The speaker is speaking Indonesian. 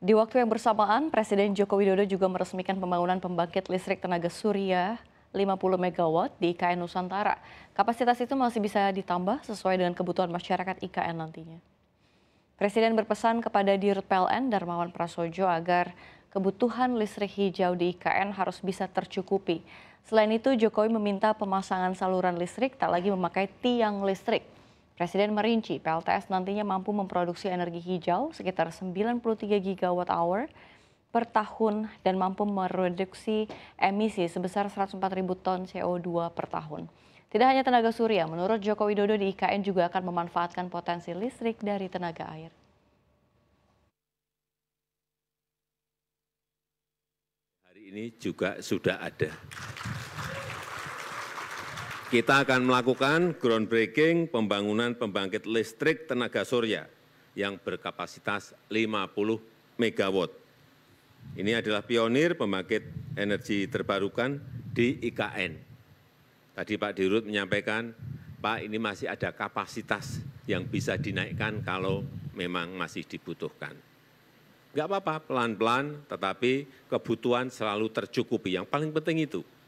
Di waktu yang bersamaan, Presiden Joko Widodo juga meresmikan pembangunan pembangkit listrik tenaga surya 50 MW di IKN Nusantara. Kapasitas itu masih bisa ditambah sesuai dengan kebutuhan masyarakat IKN nantinya. Presiden berpesan kepada Dirut PLN Darmawan Prasojo agar kebutuhan listrik hijau di IKN harus bisa tercukupi. Selain itu, Jokowi meminta pemasangan saluran listrik tak lagi memakai tiang listrik. Presiden merinci PLTS nantinya mampu memproduksi energi hijau sekitar 93 gigawatt hour per tahun dan mampu mereduksi emisi sebesar 104 ribu ton CO2 per tahun. Tidak hanya tenaga surya, menurut Joko Widodo di IKN juga akan memanfaatkan potensi listrik dari tenaga air. Hari ini juga sudah ada kita akan melakukan groundbreaking pembangunan pembangkit listrik tenaga surya yang berkapasitas 50 MW. Ini adalah pionir pembangkit energi terbarukan di IKN. Tadi Pak Dirut menyampaikan, Pak ini masih ada kapasitas yang bisa dinaikkan kalau memang masih dibutuhkan. Enggak apa-apa, pelan-pelan, tetapi kebutuhan selalu tercukupi. Yang paling penting itu,